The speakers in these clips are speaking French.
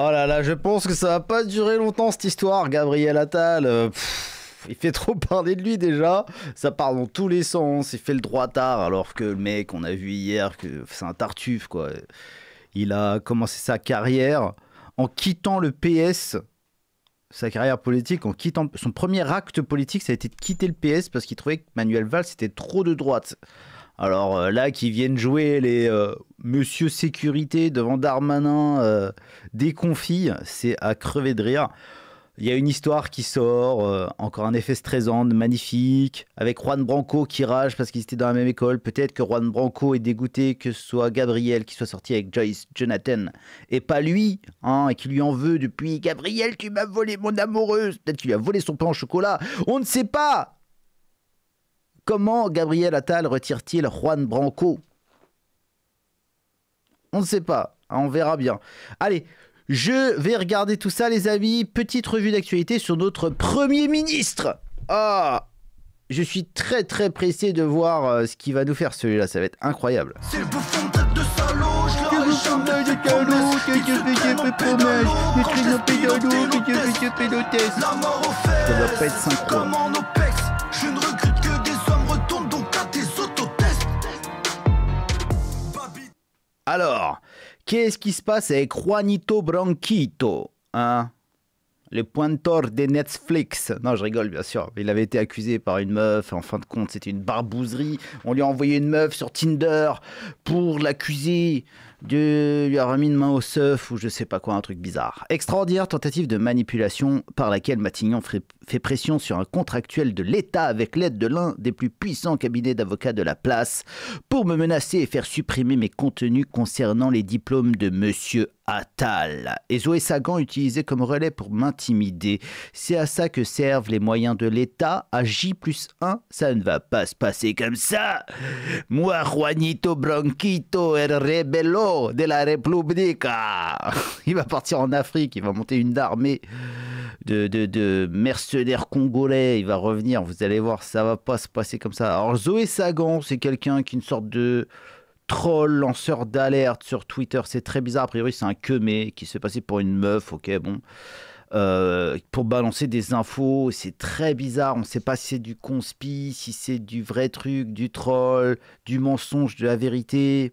Oh là là, je pense que ça va pas durer longtemps cette histoire, Gabriel Attal. Euh, il fait trop parler de lui déjà. Ça parle dans tous les sens. Il fait le droit tard, alors que le mec, on a vu hier, que c'est un tartuffe, quoi. Il a commencé sa carrière en quittant le PS, sa carrière politique, en quittant. Son premier acte politique, ça a été de quitter le PS parce qu'il trouvait que Manuel Valls était trop de droite. Alors euh, là, qui viennent jouer les euh, Monsieur Sécurité devant Darmanin euh, c'est à crever de rire. Il y a une histoire qui sort, euh, encore un effet stressant, magnifique, avec Juan Branco qui rage parce qu'ils étaient dans la même école. Peut-être que Juan Branco est dégoûté que ce soit Gabriel qui soit sorti avec Joyce Jonathan et pas lui, hein, et qui lui en veut depuis Gabriel, tu m'as volé mon amoureuse. Peut-être qu'il lui a volé son pain au chocolat. On ne sait pas. Comment Gabriel Attal retire-t-il Juan Branco On ne sait pas. Hein, on verra bien. Allez, je vais regarder tout ça, les amis. Petite revue d'actualité sur notre Premier ministre. Ah Je suis très très pressé de voir euh, ce qu'il va nous faire celui-là. Ça va être incroyable. C'est Alors, qu'est-ce qui se passe avec Juanito Branquito hein? le pointeur des Netflix. Non, je rigole, bien sûr. Il avait été accusé par une meuf. En fin de compte, c'était une barbouzerie. On lui a envoyé une meuf sur Tinder pour l'accuser Dieu lui a remis une main au seuf ou je sais pas quoi, un truc bizarre. Extraordinaire tentative de manipulation par laquelle Matignon fait pression sur un contractuel de l'État avec l'aide de l'un des plus puissants cabinets d'avocats de la place pour me menacer et faire supprimer mes contenus concernant les diplômes de Monsieur Atal, et Zoé Sagan utilisé comme relais pour m'intimider. C'est à ça que servent les moyens de l'État. À J plus 1, ça ne va pas se passer comme ça. Moi, Juanito Branquito, el er rebello de la República. Il va partir en Afrique, il va monter une armée. De, mercenaires congolais. Il va revenir, vous allez voir, ça va pas se passer comme ça. Alors Zoé Sagan, c'est quelqu'un qui est une sorte de troll, lanceur d'alerte sur Twitter. C'est très bizarre. A priori, c'est un queumé qui se passait pour une meuf. Ok, bon. Euh, pour balancer des infos, c'est très bizarre. On ne sait pas si c'est du conspi, si c'est du vrai truc, du troll, du mensonge, de la vérité.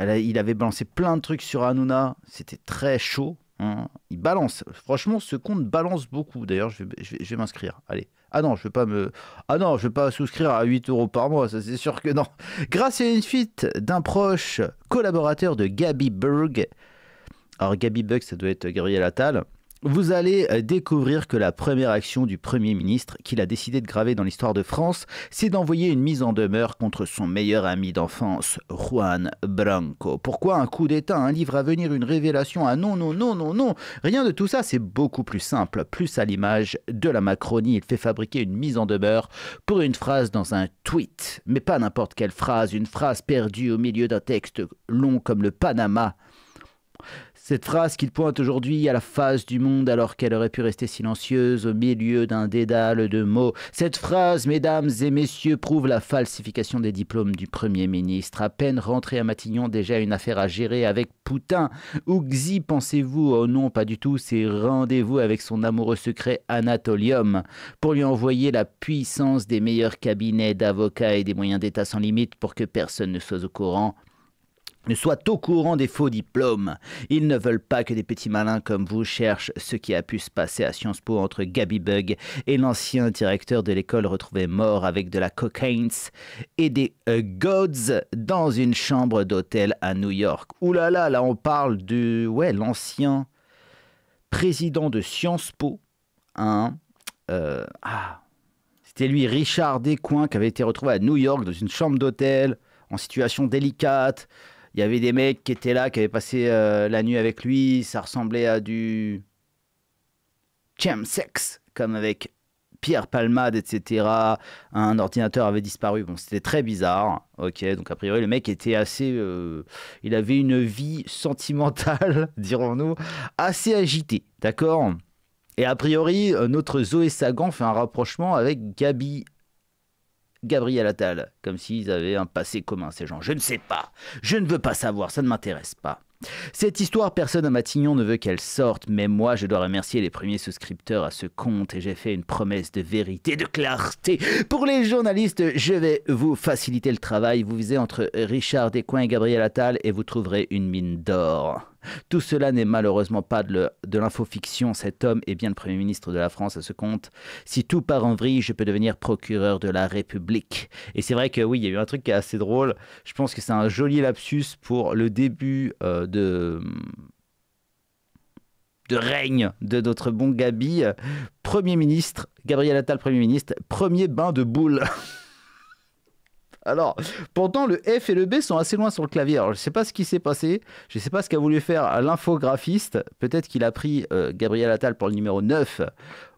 il avait balancé plein de trucs sur Hanouna. C'était très chaud. Hein, il balance. Franchement, ce compte balance beaucoup. D'ailleurs, je vais, m'inscrire. Allez. Ah non, je vais pas me. Ah non, je vais pas souscrire à 8 euros par mois. Ça, c'est sûr que non. Grâce à une fuite d'un proche collaborateur de Gabi Berg. Alors, Gabi Berg, ça doit être Gabriel Attal vous allez euh, découvrir que la première action du Premier ministre qu'il a décidé de graver dans l'histoire de France, c'est d'envoyer une mise en demeure contre son meilleur ami d'enfance, Juan Branco. Pourquoi un coup d'État, un livre à venir, une révélation Ah non, non, non, non, non Rien de tout ça, c'est beaucoup plus simple. Plus à l'image de la Macronie, il fait fabriquer une mise en demeure pour une phrase dans un tweet. Mais pas n'importe quelle phrase, une phrase perdue au milieu d'un texte long comme le Panama cette phrase qu'il pointe aujourd'hui à la face du monde alors qu'elle aurait pu rester silencieuse au milieu d'un dédale de mots. Cette phrase, mesdames et messieurs, prouve la falsification des diplômes du Premier ministre. À peine rentré à Matignon, déjà une affaire à gérer avec Poutin. Ou Xi, pensez-vous Oh non, pas du tout, c'est rendez-vous avec son amoureux secret Anatolium pour lui envoyer la puissance des meilleurs cabinets d'avocats et des moyens d'État sans limite pour que personne ne soit au courant ne soient au courant des faux diplômes. Ils ne veulent pas que des petits malins comme vous cherchent ce qui a pu se passer à Sciences Po entre Gaby Bug et l'ancien directeur de l'école retrouvé mort avec de la cocaïne et des gods dans une chambre d'hôtel à New York. Ouh là là, là on parle de ouais, l'ancien président de Sciences Po. Hein, euh, ah, C'était lui, Richard Descoings, qui avait été retrouvé à New York dans une chambre d'hôtel en situation délicate. Il y avait des mecs qui étaient là, qui avaient passé euh, la nuit avec lui. Ça ressemblait à du. Cham sex, comme avec Pierre Palmade, etc. Un ordinateur avait disparu. Bon, c'était très bizarre. Ok, donc a priori, le mec était assez. Euh, il avait une vie sentimentale, dirons-nous, assez agitée. D'accord Et a priori, euh, notre Zoé Sagan fait un rapprochement avec Gabi Gabriel Attal, comme s'ils avaient un passé commun, ces gens. Je ne sais pas, je ne veux pas savoir, ça ne m'intéresse pas. Cette histoire, personne à Matignon ne veut qu'elle sorte, mais moi je dois remercier les premiers souscripteurs à ce compte et j'ai fait une promesse de vérité, de clarté. Pour les journalistes, je vais vous faciliter le travail. Vous visez entre Richard Descoings et Gabriel Attal et vous trouverez une mine d'or. Tout cela n'est malheureusement pas de l'infofiction. Cet homme est bien le Premier ministre de la France à ce compte. Si tout part en vrille, je peux devenir procureur de la République. Et c'est vrai que oui, il y a eu un truc qui est assez drôle. Je pense que c'est un joli lapsus pour le début euh, de de règne de notre bon Gabi, Premier ministre, Gabriel Attal, Premier ministre, premier bain de boule. Alors, pourtant, le F et le B sont assez loin sur le clavier. Alors, je ne sais pas ce qui s'est passé. Je ne sais pas ce qu'a voulu faire l'infographiste. Peut-être qu'il a pris euh, Gabriel Attal pour le numéro 9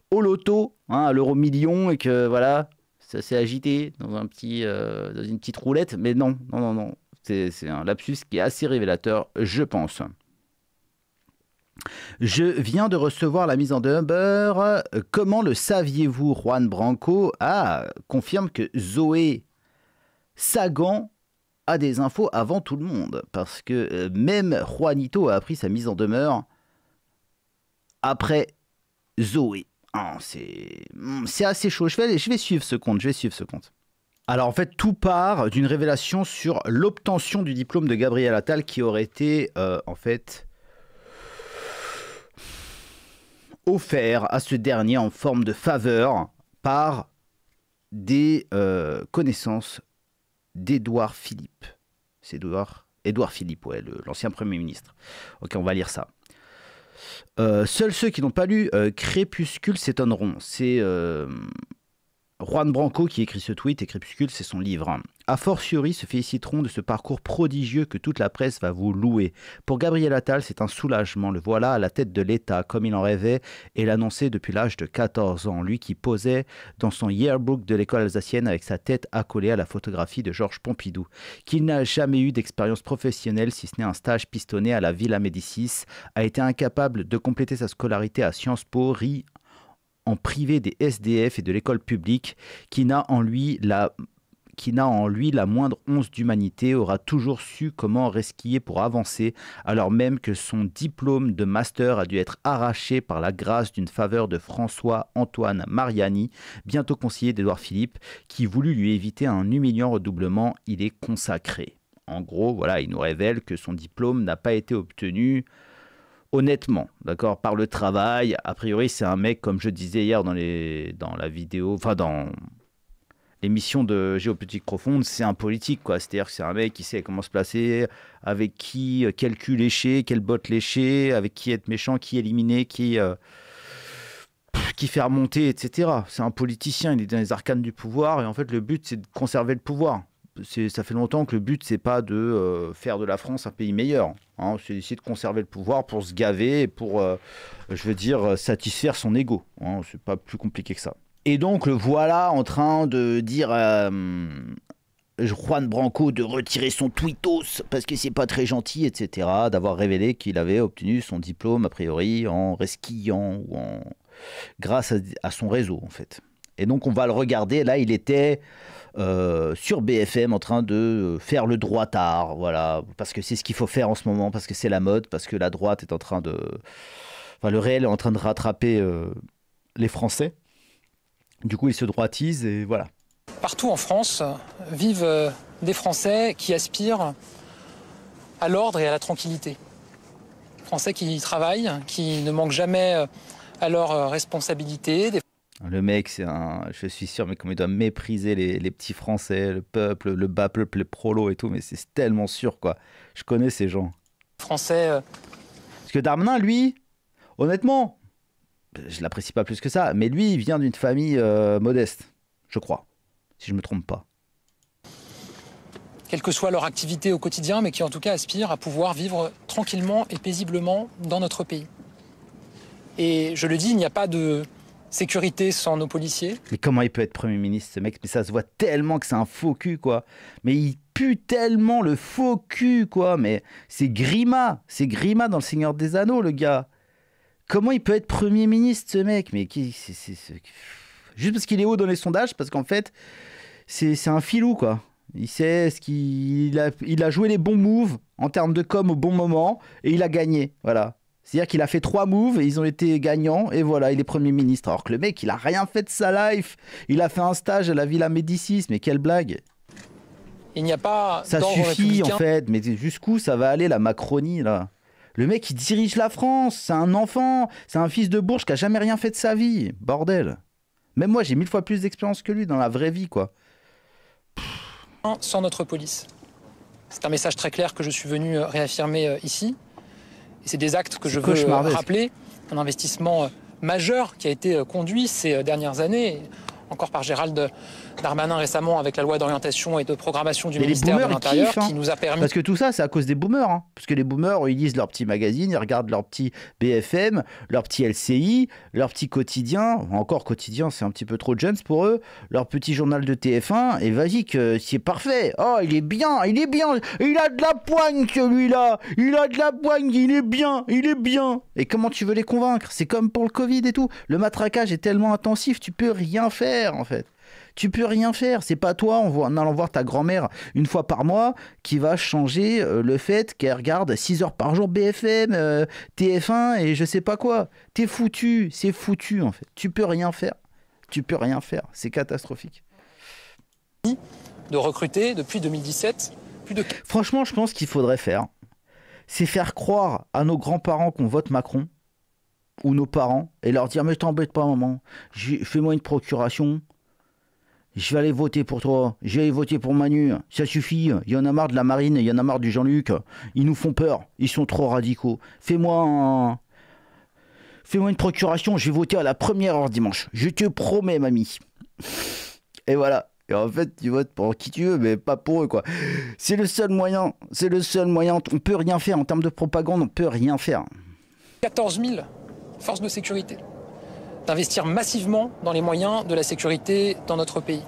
au loto, hein, à l'euro million, et que voilà, ça s'est agité dans, un petit, euh, dans une petite roulette. Mais non, non, non, non. C'est un lapsus qui est assez révélateur, je pense. Je viens de recevoir la mise en demeure. Comment le saviez-vous, Juan Branco Ah, confirme que Zoé Sagan a des infos avant tout le monde, parce que euh, même Juanito a appris sa mise en demeure après Zoé. Ah, hmm, c'est assez chaud. Je vais, suivre ce compte. Je vais suivre ce compte. Alors en fait, tout part d'une révélation sur l'obtention du diplôme de Gabriel Attal qui aurait été euh, en fait offert à ce dernier en forme de faveur par des euh, connaissances d'Édouard Philippe. C'est Edouard Édouard Philippe, ouais, l'ancien Premier ministre. Ok, on va lire ça. Euh, seuls ceux qui n'ont pas lu euh, Crépuscule s'étonneront. C'est euh, Juan Branco, qui écrit ce tweet, et Crépuscule, c'est son livre. A fortiori, se féliciteront de ce parcours prodigieux que toute la presse va vous louer. Pour Gabriel Attal, c'est un soulagement. Le voilà à la tête de l'État, comme il en rêvait et l'annonçait depuis l'âge de 14 ans. Lui qui posait dans son yearbook de l'école alsacienne avec sa tête accolée à la photographie de Georges Pompidou. Qu'il n'a jamais eu d'expérience professionnelle, si ce n'est un stage pistonné à la Villa Médicis, a été incapable de compléter sa scolarité à Sciences Po, rit en privé des SDF et de l'école publique, qui n'a en lui la qui n'a en lui la moindre once d'humanité aura toujours su comment resquiller pour avancer, alors même que son diplôme de master a dû être arraché par la grâce d'une faveur de François-Antoine Mariani, bientôt conseiller d'Édouard Philippe, qui voulut lui éviter un humiliant redoublement, il est consacré. En gros, voilà, il nous révèle que son diplôme n'a pas été obtenu honnêtement, d'accord, par le travail. A priori, c'est un mec, comme je disais hier dans, les, dans la vidéo, enfin dans l'émission de Géopolitique Profonde, c'est un politique, quoi. C'est-à-dire que c'est un mec qui sait comment se placer, avec qui, euh, quel cul lécher, quelle botte lécher, avec qui être méchant, qui éliminer, qui, euh, qui faire monter, etc. C'est un politicien, il est dans les arcanes du pouvoir, et en fait, le but, c'est de conserver le pouvoir ça fait longtemps que le but, c'est pas de euh, faire de la France un pays meilleur. Hein. C'est d'essayer de conserver le pouvoir pour se gaver et pour, euh, je veux dire, satisfaire son ego. Hein. C'est pas plus compliqué que ça. Et donc, le voilà en train de dire euh, Juan Branco de retirer son tweetos parce que c'est pas très gentil, etc. D'avoir révélé qu'il avait obtenu son diplôme, a priori, en resquillant ou en. grâce à son réseau, en fait. Et donc, on va le regarder. Là, il était. Euh, sur BFM en train de euh, faire le droit tard, voilà, parce que c'est ce qu'il faut faire en ce moment, parce que c'est la mode, parce que la droite est en train de... Enfin, le réel est en train de rattraper euh, les Français. Du coup, ils se droitisent et voilà. Partout en France vivent des Français qui aspirent à l'ordre et à la tranquillité. Français qui travaillent, qui ne manquent jamais à leurs responsabilités. Le mec, c'est un, je suis sûr, mais comme il doit mépriser les, petits Français, le peuple, le bas peuple, les prolos et tout, mais c'est tellement sûr, quoi. Je connais ces gens. Français. Euh. Parce que Darmanin, lui, honnêtement, je l'apprécie pas plus que ça, mais lui, il vient d'une famille euh, modeste, je crois, si je me trompe pas. Quelle que soit leur activité au quotidien, mais qui en tout cas aspirent à pouvoir vivre tranquillement et paisiblement dans notre pays. Et je le dis, il n'y a pas de sécurité sans nos policiers. Mais comment il peut être Premier ministre, ce mec Mais ça se voit tellement que c'est un faux cul, quoi. Mais il pue tellement le faux cul, quoi. Mais c'est Grima, c'est Grima dans Le Seigneur des Anneaux, le gars. Comment il peut être Premier ministre, ce mec Mais qui, c'est, Juste parce qu'il est haut dans les sondages, parce qu'en fait, c'est un filou, quoi. Il sait ce qu'il a, il a joué les bons moves en termes de com au bon moment et il a gagné. Voilà. C'est-à-dire qu'il a fait trois moves et ils ont été gagnants et voilà, il est Premier ministre. Alors que le mec, il a rien fait de sa life. Il a fait un stage à la Villa Médicis, mais quelle blague Il n'y a pas. Ça suffit en fait, mais jusqu'où ça va aller la Macronie là Le mec, il dirige la France, c'est un enfant, c'est un fils de bourge qui a jamais rien fait de sa vie. Bordel. Même moi, j'ai mille fois plus d'expérience que lui dans la vraie vie, quoi. Sans notre police. C'est un message très clair que je suis venu euh, réaffirmer euh, ici c'est des actes que je veux rappeler. Un investissement euh, majeur qui a été euh, conduit ces euh, dernières années, encore par Gérald Darmanin récemment avec la loi d'orientation et de programmation du ministère de l'Intérieur qui nous a hein. permis. Parce que tout ça, c'est à cause des boomers. Hein. Parce que les boomers, ils lisent leur petit magazine, ils regardent leur petit BFM, leur petit LCI, leur petit quotidien. Encore quotidien, c'est un petit peu trop jeunes pour eux. Leur petit journal de TF1. Et vas-y, que c'est euh, parfait. Oh, il est bien, il est bien. Il a de la poigne, celui-là. Il a de la poigne, il est bien, il est bien. Et comment tu veux les convaincre C'est comme pour le Covid et tout. Le matraquage est tellement intensif, tu peux rien faire en fait. Tu peux rien faire. C'est pas toi en, allant voir ta grand-mère une fois par mois qui va changer euh, le fait qu'elle regarde 6 heures par jour BFM, euh, TF1 et je sais pas quoi. T'es foutu. C'est foutu en fait. Tu peux rien faire. Tu peux rien faire. C'est catastrophique. De recruter depuis 2017 plus de... Franchement, je pense qu'il faudrait faire. C'est faire croire à nos grands-parents qu'on vote Macron ou nos parents et leur dire mais t'embête pas maman, fais-moi une procuration, je vais aller voter pour toi, je vais aller voter pour Manu, ça suffit, il y en a marre de la marine, il y en a marre du Jean-Luc, ils nous font peur, ils sont trop radicaux. Fais-moi Fais-moi une procuration, je vais voter à la première heure dimanche. Je te promets, mamie. Et voilà. Et en fait, tu votes pour qui tu veux, mais pas pour eux, quoi. C'est le seul moyen. C'est le seul moyen. On peut rien faire en termes de propagande. On peut rien faire. 14 000 force de sécurité, d'investir massivement dans les moyens de la sécurité dans notre pays.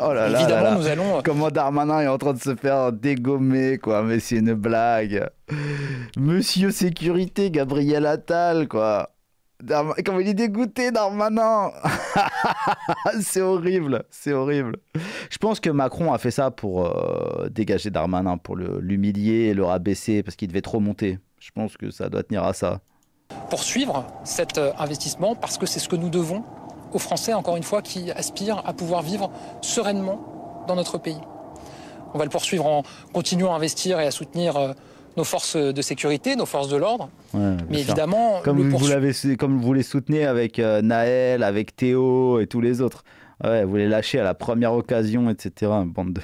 Oh là là Évidemment, nous allons. Euh, Comment Darmanin hein, est en train de se faire dégommer, quoi. Mais c'est une blague. Monsieur Sécurité, Gabriel Attal, quoi. Comment il est dégoûté, Darmanin C'est horrible, c'est horrible. Je pense que Macron a fait ça pour euh, dégager Darmanin, pour l'humilier et le rabaisser, parce qu'il devait trop monter. Je pense que ça doit tenir à ça poursuivre cet euh, investissement parce que c'est ce que nous devons aux Français, encore une fois, qui aspirent à pouvoir vivre sereinement dans notre pays. On va le poursuivre en continuant à investir et à soutenir euh, nos forces de sécurité, nos forces de l'ordre. mais évidemment, comme, vous l'avez, comme vous les soutenez avec euh, Naël, avec Théo et tous les autres. vous les lâchez à la première occasion, etc. Bande de...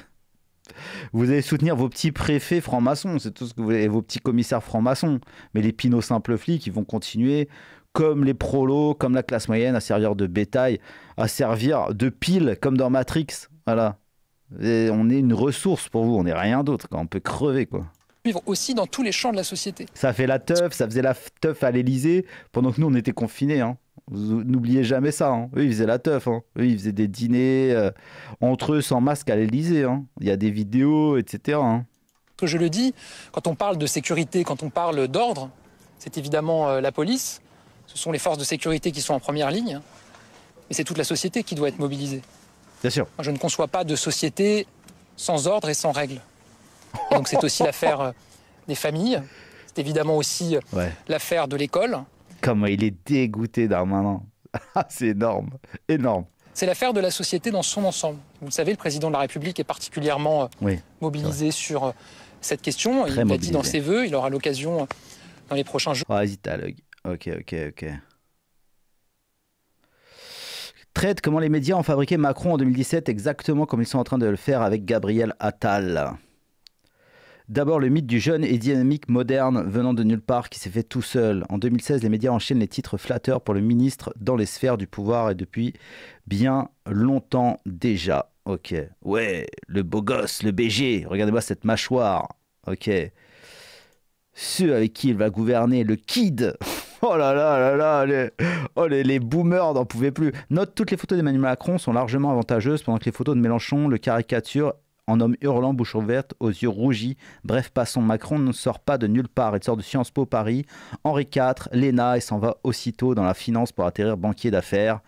Vous allez soutenir vos petits préfets francs-maçons, c'est tout ce que vous voulez, et vos petits commissaires francs-maçons. Mais les pinots simples flics, ils vont continuer, comme les prolos, comme la classe moyenne, à servir de bétail, à servir de pile, comme dans Matrix. Voilà. on est une ressource pour vous, on n'est rien d'autre, on peut crever quoi vivre aussi dans tous les champs de la société. Ça fait la teuf, ça faisait la teuf à l'Elysée pendant que nous on était confinés. Hein. N'oubliez jamais ça. Hein. Eux, ils faisaient la teuf. Hein. Eux, ils faisaient des dîners euh, entre eux sans masque à l'Elysée. Hein. Il y a des vidéos, etc. Que je le dis, quand on parle de sécurité, quand on parle d'ordre, c'est évidemment euh, la police. Ce sont les forces de sécurité qui sont en première ligne. et c'est toute la société qui doit être mobilisée. Bien sûr. je ne conçois pas de société sans ordre et sans règles. donc, c'est aussi l'affaire euh, des familles. C'est évidemment aussi l'affaire de l'école. Comment il est dégoûté moment, ah, c'est énorme, énorme. C'est l'affaire de la société dans son ensemble. Vous le savez, le président de la République est particulièrement euh, mobilisé sur euh, cette question. il l'a dit dans ses voeux, il aura l'occasion euh, dans les prochains jours. Vas-y, ah, Ok, ok, ok. Traite comment les médias ont fabriqué Macron en 2017, exactement comme ils sont en train de le faire avec Gabriel Attal. D'abord, le mythe du jeune et dynamique moderne venant de nulle part qui s'est fait tout seul. En 2016, les médias enchaînent les titres flatteurs pour le ministre dans les sphères du pouvoir et depuis bien longtemps déjà. Ok. Ouais, le beau gosse, le BG. Regardez-moi cette mâchoire. Ok. Ceux avec qui il va gouverner, le kid. Oh là là là là, les, oh les, boomers n'en pouvaient plus. Note, toutes les photos d'Emmanuel Macron sont largement avantageuses pendant que les photos de Mélenchon le caricature en homme hurlant, bouche ouverte, aux yeux rougis. Bref, passons. Macron ne sort pas de nulle part. Il sort de Sciences Po Paris, Henri IV, l'ENA et s'en va aussitôt dans la finance pour atterrir banquier d'affaires,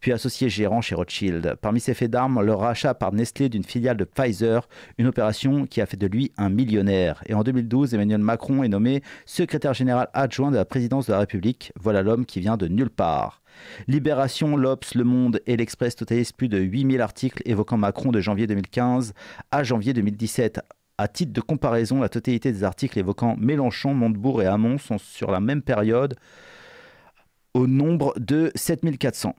puis associé gérant chez Rothschild. Parmi ses faits d'armes, le rachat par Nestlé d'une filiale de Pfizer, une opération qui a fait de lui un millionnaire. Et en 2012, Emmanuel Macron est nommé secrétaire général adjoint de la présidence de la République. Voilà l'homme qui vient de nulle part. Libération, l'Obs, Le Monde et l'Express totalisent plus de 8000 articles évoquant Macron de janvier 2015 à janvier 2017. À titre de comparaison, la totalité des articles évoquant Mélenchon, Montebourg et Hamon sont sur la même période au nombre de 7400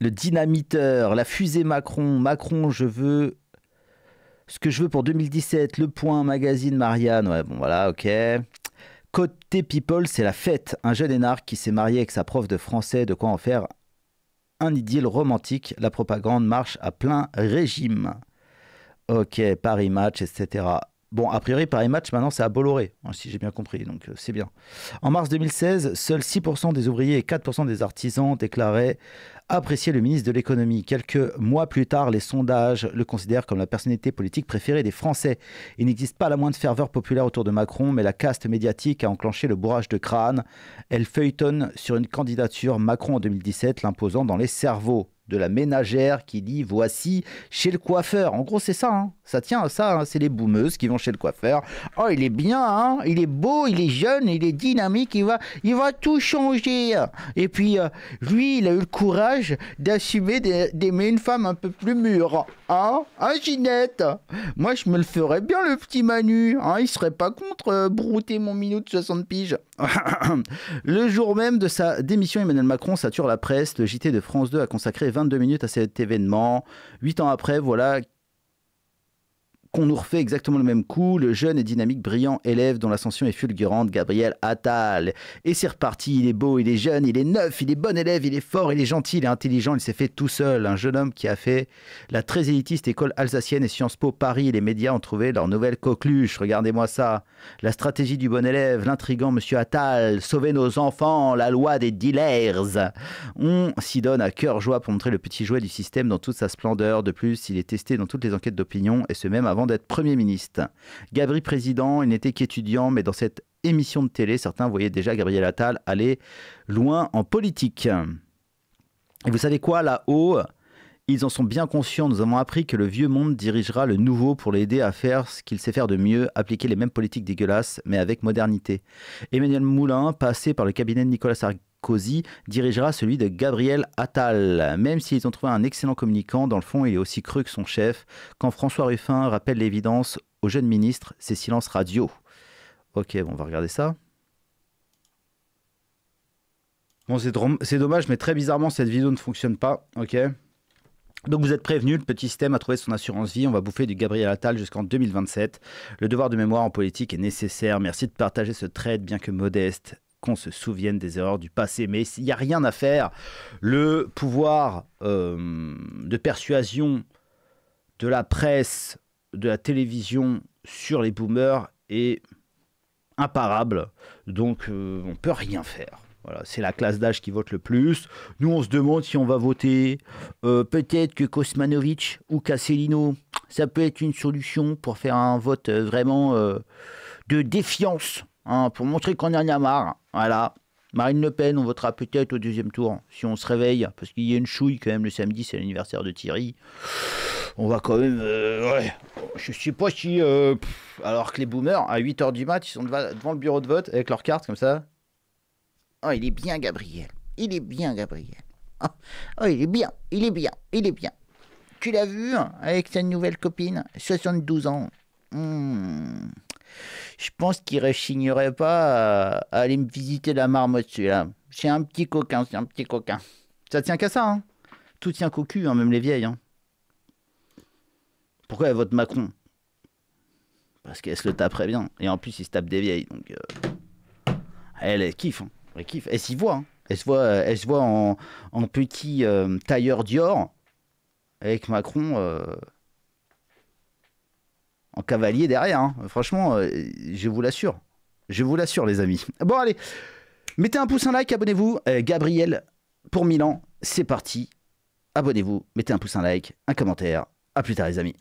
le dynamiteur, la fusée Macron, Macron, je veux ce que je veux pour 2017, le point magazine Marianne, ouais, bon voilà, ok. Côté people, c'est la fête. Un jeune énarque qui s'est marié avec sa prof de français, de quoi en faire un idylle romantique. La propagande marche à plein régime. Ok, Paris Match, etc. Bon, a priori, pareil match, maintenant, c'est à Bolloré, hein, si j'ai bien compris, donc euh, c'est bien. En mars 2016, seuls 6% des ouvriers et 4% des artisans déclaraient apprécier le ministre de l'économie. Quelques mois plus tard, les sondages le considèrent comme la personnalité politique préférée des Français. Il n'existe pas la moindre ferveur populaire autour de Macron, mais la caste médiatique a enclenché le bourrage de crâne. Elle feuilletonne sur une candidature Macron en 2017, l'imposant dans les cerveaux de la ménagère qui dit voici chez le coiffeur. En gros, c'est ça. Hein ça tient à ça, hein, c'est les boumeuses qui vont chez le coiffeur. Oh, il est bien, hein, il est beau, il est jeune, il est dynamique, il va, il va tout changer. Et puis, euh, lui, il a eu le courage d'assumer d'aimer une femme un peu plus mûre. Hein Hein, Ginette Moi, je me le ferais bien, le petit Manu. Hein il serait pas contre euh, brouter mon minute de 60 piges. le jour même de sa démission, Emmanuel Macron sature la presse. Le JT de France 2 a consacré 22 minutes à cet événement. Huit ans après, voilà qu'on nous refait exactement le même coup, le jeune et dynamique, brillant élève dont l'ascension est fulgurante, Gabriel Attal. Et c'est reparti, il est beau, il est jeune, il est neuf, il est bon élève, il est fort, il est gentil, il est intelligent, il s'est fait tout seul. Un jeune homme qui a fait la très élitiste école alsacienne et Sciences Po Paris. et Les médias ont trouvé leur nouvelle coqueluche, regardez-moi ça. La stratégie du bon élève, l'intrigant monsieur Attal, sauver nos enfants, la loi des dealers. On s'y donne à cœur joie pour montrer le petit jouet du système dans toute sa splendeur. De plus, il est testé dans toutes les enquêtes d'opinion et ce même avant d'être Premier ministre. Gabri président, il n'était qu'étudiant, mais dans cette émission de télé, certains voyaient déjà Gabriel Attal aller loin en politique. vous savez quoi, là-haut ils en sont bien conscients, nous avons appris que le vieux monde dirigera le nouveau pour l'aider à faire ce qu'il sait faire de mieux, appliquer les mêmes politiques dégueulasses, mais avec modernité. Emmanuel Moulin, passé par le cabinet de Nicolas Sarkozy, dirigera celui de Gabriel Attal. Même s'ils ont trouvé un excellent communicant, dans le fond, il est aussi cru que son chef. Quand François Ruffin rappelle l'évidence au jeune ministre, c'est silence radio. Ok, bon, on va regarder ça. Bon, c'est dommage, mais très bizarrement, cette vidéo ne fonctionne pas. Ok. Donc vous êtes prévenu, le petit système a trouvé son assurance vie, on va bouffer du Gabriel Attal jusqu'en 2027. Le devoir de mémoire en politique est nécessaire, merci de partager ce trait, bien que modeste qu'on se souvienne des erreurs du passé. Mais il n'y a rien à faire. Le pouvoir euh, de persuasion de la presse, de la télévision sur les boomers est imparable. Donc euh, on peut rien faire. Voilà, c'est la classe d'âge qui vote le plus. Nous, on se demande si on va voter. Euh, peut-être que Kosmanovic ou Cassellino, ça peut être une solution pour faire un vote vraiment de défiance, hein, pour montrer qu'on en a marre. Voilà. Marine Le Pen, on votera peut-être au deuxième tour, hein, si on se réveille, parce qu'il y a une chouille quand même le samedi, c'est l'anniversaire de Thierry. On va quand même... Euh, ouais. Je sais pas si... Euh, alors que les boomers, à 8h du mat, ils sont devant le bureau de vote avec leur carte comme ça. Oh, il est bien Gabriel. Il est bien Gabriel. Oh, oh, il est bien, il est bien, il est bien. Tu l'as vu hein, avec sa nouvelle copine 72 ans. Hmm je pense qu'il ne réchignerait pas à, aller me visiter la marmotte, celui-là. C'est un petit coquin, c'est un petit coquin. Ça tient qu'à ça, hein. Tout tient qu'au cul, hein, même les vieilles, hein. Pourquoi elle vote Macron Parce qu'elle se le taperait bien. Et en plus, il se tape des vieilles, donc... Euh, elle, elle kiffe, hein. Elle kiffe. Elle s'y voit, hein. Elle se voit, euh, elle voit en, petit euh, tailleur Dior avec Macron cavalier derrière. Hein. Franchement, euh, je vous l'assure. Je vous l'assure, les amis. Bon, allez, mettez un pouce, un like, abonnez-vous. Euh, Gabriel pour Milan, c'est parti. Abonnez-vous, mettez un pouce, un like, un commentaire. À plus tard, les amis.